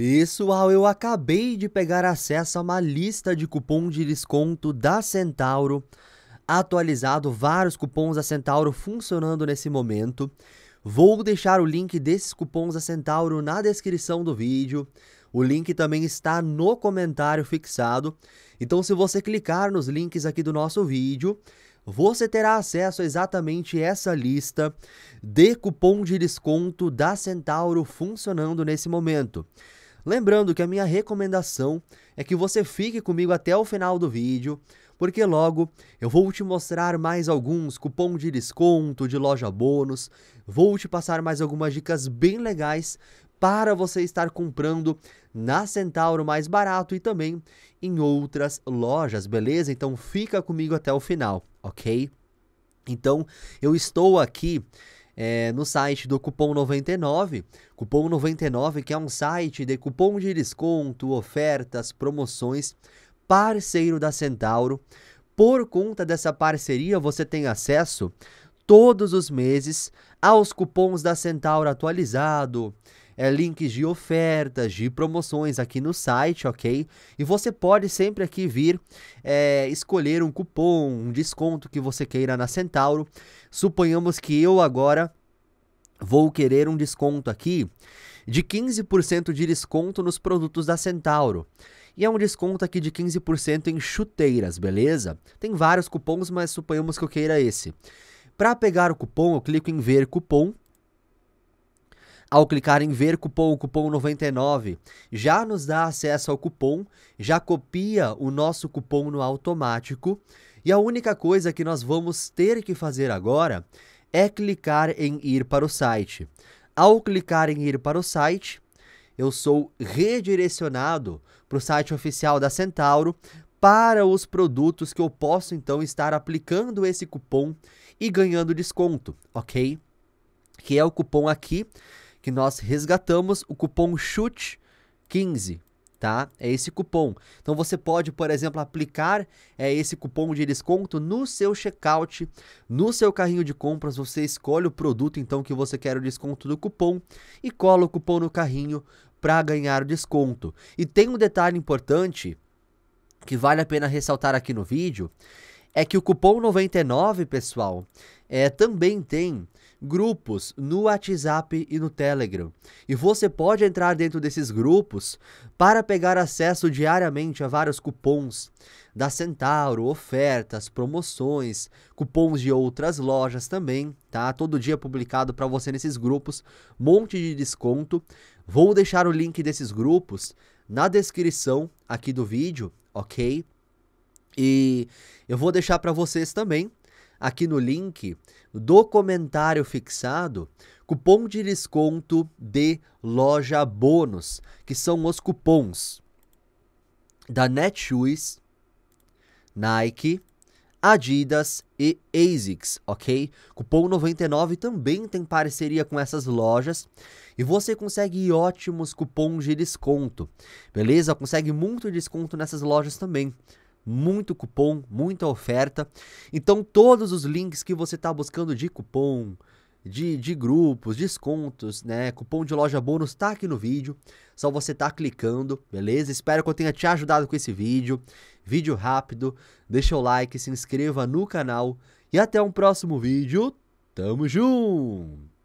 Pessoal, eu acabei de pegar acesso a uma lista de cupom de desconto da Centauro, atualizado, vários cupons da Centauro funcionando nesse momento. Vou deixar o link desses cupons da Centauro na descrição do vídeo. O link também está no comentário fixado. Então, se você clicar nos links aqui do nosso vídeo, você terá acesso a exatamente essa lista de cupom de desconto da Centauro funcionando nesse momento. Lembrando que a minha recomendação é que você fique comigo até o final do vídeo, porque logo eu vou te mostrar mais alguns cupom de desconto, de loja bônus, vou te passar mais algumas dicas bem legais para você estar comprando na Centauro mais barato e também em outras lojas, beleza? Então fica comigo até o final, ok? Então eu estou aqui é, no site do Cupom 99. Cupom 99, que é um site de cupom de desconto, ofertas, promoções, parceiro da Centauro. Por conta dessa parceria, você tem acesso todos os meses aos cupons da Centauro atualizado, é, links de ofertas, de promoções aqui no site, ok? E você pode sempre aqui vir é, escolher um cupom, um desconto que você queira na Centauro. Suponhamos que eu agora vou querer um desconto aqui de 15% de desconto nos produtos da Centauro. E é um desconto aqui de 15% em chuteiras, beleza? Tem vários cupons, mas suponhamos que eu queira esse. Para pegar o cupom, eu clico em ver cupom ao clicar em ver cupom, cupom 99, já nos dá acesso ao cupom, já copia o nosso cupom no automático. E a única coisa que nós vamos ter que fazer agora é clicar em ir para o site. Ao clicar em ir para o site, eu sou redirecionado para o site oficial da Centauro para os produtos que eu posso então estar aplicando esse cupom e ganhando desconto, ok? Que é o cupom aqui que nós resgatamos o cupom CHUTE15, tá? É esse cupom. Então você pode, por exemplo, aplicar é, esse cupom de desconto no seu checkout, no seu carrinho de compras. Você escolhe o produto então que você quer o desconto do cupom e cola o cupom no carrinho para ganhar o desconto. E tem um detalhe importante que vale a pena ressaltar aqui no vídeo, é que o cupom 99, pessoal, é, também tem grupos no WhatsApp e no Telegram. E você pode entrar dentro desses grupos para pegar acesso diariamente a vários cupons da Centauro, ofertas, promoções, cupons de outras lojas também, tá? Todo dia publicado para você nesses grupos, monte de desconto. Vou deixar o link desses grupos na descrição aqui do vídeo, OK? E eu vou deixar para vocês também aqui no link do comentário fixado cupom de desconto de loja bônus, que são os cupons da Netshoes, Nike, Adidas e ASICS, ok? Cupom 99 também tem parceria com essas lojas e você consegue ótimos cupons de desconto, beleza? Consegue muito desconto nessas lojas também muito cupom, muita oferta. Então, todos os links que você está buscando de cupom, de, de grupos, descontos, né? Cupom de loja bônus tá aqui no vídeo. Só você tá clicando, beleza? Espero que eu tenha te ajudado com esse vídeo. Vídeo rápido. Deixa o like, se inscreva no canal e até um próximo vídeo. Tamo junto!